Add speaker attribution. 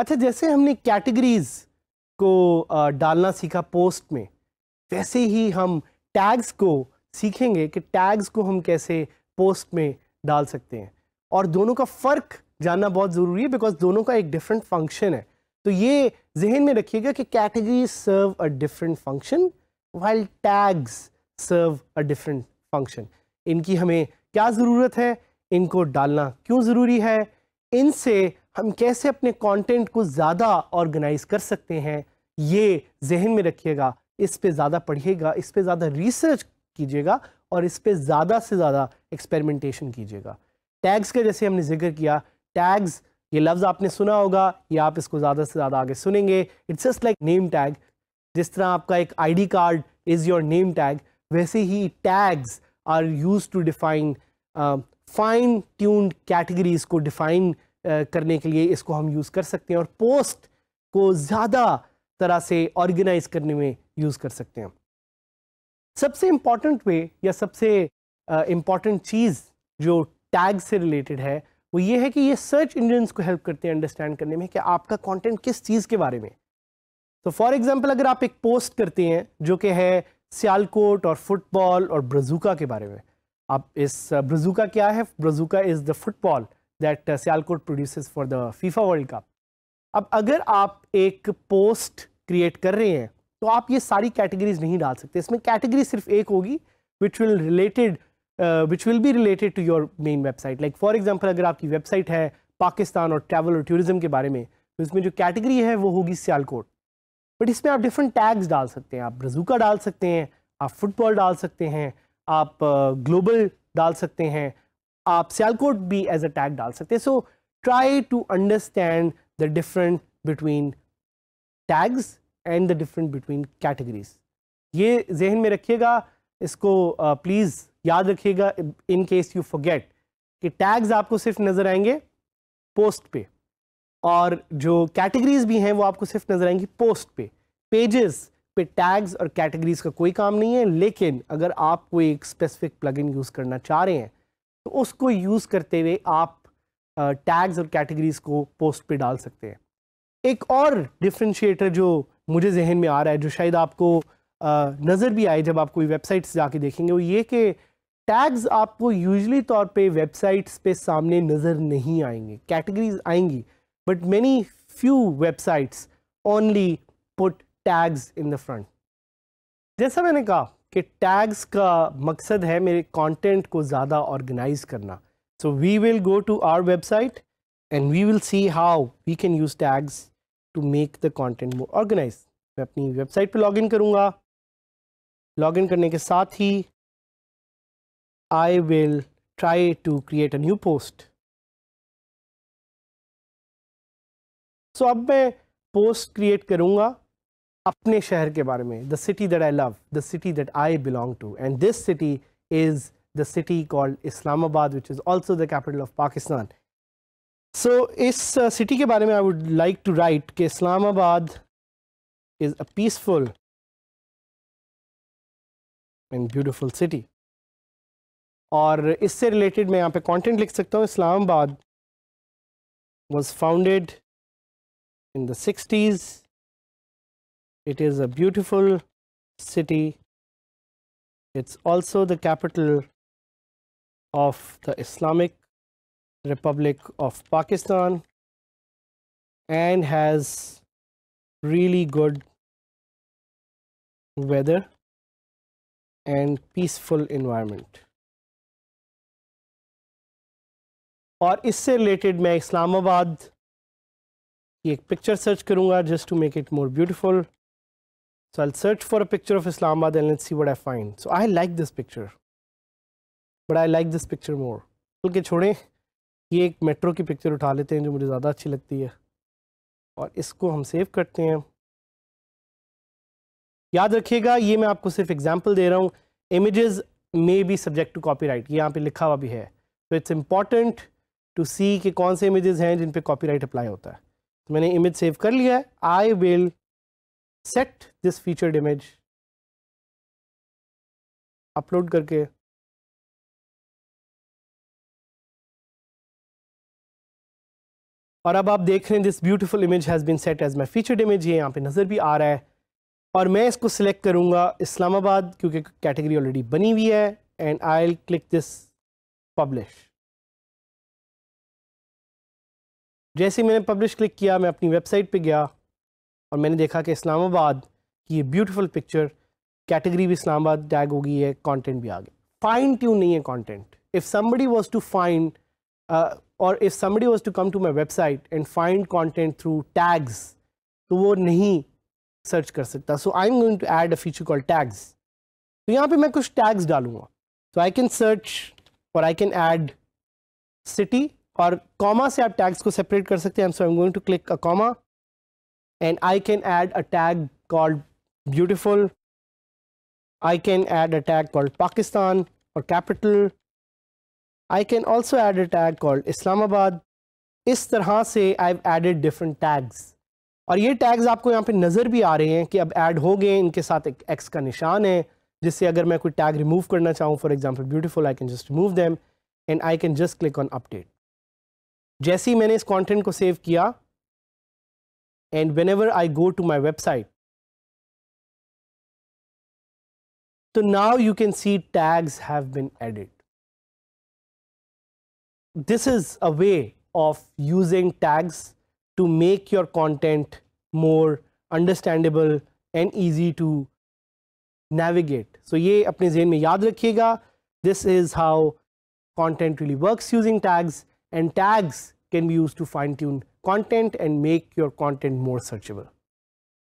Speaker 1: अच्छा जैसे हमने कैटेगरीज को डालना सीखा पोस्ट में वैसे ही हम टैग्स को सीखेंगे कि टैग्स को हम कैसे पोस्ट में डाल सकते हैं और दोनों का फ़र्क जानना बहुत ज़रूरी है बिकॉज दोनों का एक डिफरेंट फंक्शन है तो ये जहन में रखिएगा कि category serve a different function while tags serve a different function इनकी हमें क्या ज़रूरत है इनको डालना क्यों ज़रूरी है इनसे हम कैसे अपने कंटेंट को ज़्यादा ऑर्गेनाइज कर सकते हैं ये जहन में रखिएगा इस पे ज़्यादा पढ़िएगा इस पे ज़्यादा रिसर्च कीजिएगा और इस पे ज़्यादा से ज़्यादा एक्सपेरिमेंटेशन कीजिएगा टैग्स का जैसे हमने जिक्र किया टैग्स ये लफ्ज़ आपने सुना होगा या आप इसको ज़्यादा से ज़्यादा आगे सुनेंगे it's just like name tag जिस तरह आपका एक ID card is your name tag वैसे ही tags are use to define fine tuned categories को डिफाइन uh, करने के लिए इसको हम यूज़ कर सकते हैं और पोस्ट को ज़्यादा तरह से ऑर्गेनाइज करने में यूज़ कर सकते हैं सबसे इंपॉर्टेंट वे या सबसे इंपॉर्टेंट uh, चीज़ जो टैग से रिलेटेड है वो ये है कि ये सर्च इंजन्स को हेल्प करते हैं अंडरस्टैंड करने में कि आपका कंटेंट किस चीज़ के बारे में तो फॉर एग्जांपल अगर आप एक पोस्ट करते हैं जो कि है सियालकोट और फुटबॉल और ब्रजुका के बारे में आप इस ब्रजुका uh, क्या है Brazuca is the football that Sialkot produce for the FIFA world cup अब अगर आप एक पोस्ट क्रिएट कर रहे हैं तो आप ये सारी कैटेगरीज नहीं डाल सकते इसमें कैटेगरी सिर्फ एक होगी which will related which will be related to your main website like for example अगर आपकी वेबसाइट है पाकिस्तान और ट्रैवल और टूरिज्म के बारे में तो इसमें जो कैटेगरी है वो होगी सियालकोट बट इसमें आप डिफरेंट टैग्स डाल सकते हैं आप रजूका डाल सकते हैं आप फुटबॉल डाल सकते हैं आप ग्लोबल uh, डाल सकते हैं आप सियालकोट भी एज अ टैग डाल सकते हैं so try to understand the different between tags and the different between categories ये जहन में रखिएगा इसको प्लीज़ याद रखिएगा इन केस यू फॉरगेट कि टैग्स आपको सिर्फ नज़र आएंगे पोस्ट पे और जो कैटेगरीज भी हैं वो आपको सिर्फ नज़र आएंगी पोस्ट पे पेजेस पे टैग्स और कैटेगरीज का कोई काम नहीं है लेकिन अगर आप कोई एक स्पेसिफिक प्लगइन यूज़ करना चाह रहे हैं तो उसको यूज़ करते हुए आप टैग्स और कैटेगरीज को पोस्ट पे डाल सकते हैं एक और डिफ्रेंशिएटर जो मुझे जहन में आ रहा है जो शायद आपको नज़र भी आए जब आप कोई वेबसाइट्स जाके देखेंगे वो ये कि टैग्स आपको यूजली तौर पे वेबसाइट्स पे सामने नज़र नहीं आएंगे कैटेगरीज आएंगी but many few websites only put tags in the front जैसा मैंने कहा कि टैग्स का मकसद है मेरे कंटेंट को ज़्यादा ऑर्गेनाइज करना so we will go to our website and we will see how we can use tags to make the content more organise मैं अपनी वेबसाइट पर लॉग इन करूँगा लॉगिन करने के साथ ही I will try to create a
Speaker 2: new post so अब मैं
Speaker 1: पोस्ट क्रिएट करूंगा अपने शहर के बारे में the city that I love the city that I belong to and this city is the city called Islamabad which is also the capital of Pakistan so इस city uh, के बारे में I would like to write कि
Speaker 2: Islamabad is a peaceful and beautiful city. और is related. मैं यहाँ पे content लिख Islamabad. was founded in the 60s. It is a beautiful city. It's also the capital of the Islamic Republic of Pakistan and has really good weather. And peaceful environment
Speaker 1: और इससे related मैं इस्लामाबाद की एक picture search करूंगा just to make it more beautiful so I search for a picture of Islamabad and let's see what I find so I like this picture but I like this picture more बोल के छोड़ें ये एक metro की picture उठा लेते हैं जो मुझे ज़्यादा अच्छी लगती है और इसको हम सेव करते हैं याद रखिएगा ये मैं आपको सिर्फ एग्जाम्पल दे रहा हूँ images may be subject to copyright ये यहाँ पे लिखा हुआ भी है तो इट्स इम्पॉर्टेंट टू सी कि कौन से इमेजेस हैं जिन पे कॉपीराइट अप्लाई होता है तो मैंने इमेज सेव कर लिया है I will set this featured image
Speaker 2: upload करके
Speaker 1: और अब आप देख रहे हैं this beautiful image has been set as my featured image ये यहाँ पे नज़र भी आ रहा है और मैं इसको सिलेक्ट करूंगा इस्लामाबाद क्योंकि कैटेगरी ऑलरेडी बनी हुई है and I click this publish जैसे मैंने पब्लिश क्लिक किया मैं अपनी वेबसाइट पे गया और मैंने देखा कि इस्लामाबाद की ये ब्यूटीफुल पिक्चर कैटेगरी भी इस्लामाबाद टैग हो गई है कंटेंट भी आ गया फाइन ट्यून नहीं है content if somebody was to find or if somebody was to come to my website and find content through tags तो वो नहीं सर्च कर सकता so I am going to add a feature call tags तो यहाँ पे मैं कुछ टैग्स डालूंगा सो आई कैन सर्च और आई कैन ऐड सिटी और कॉमा से आप टैग्स को सेपरेट कर सकते हैं so I am going to click a comma and I can add a tag called beautiful I can add a tag called Pakistan और capital I can also add a tag called Islamabad. इस तरह से I've added different tags. और ये tags आपको यहाँ पे नज़र भी आ रहे हैं कि अब ऐड हो गए इनके साथ एक एक्स का निशान है जिससे अगर मैं कोई टैग रिमूव करना चाहूँ for example beautiful I can just remove them and I can just click on update जैसे ही मैंने इस कॉन्टेंट को सेव किया and
Speaker 2: whenever I go to my website
Speaker 1: तो now you can see tags have been added this is a way of using tags to make your content more understandable and easy to navigate. So ये अपने में याद रखिएगा This is how content really works using tags and tags can be used to fine tune content and make your content more
Speaker 2: searchable.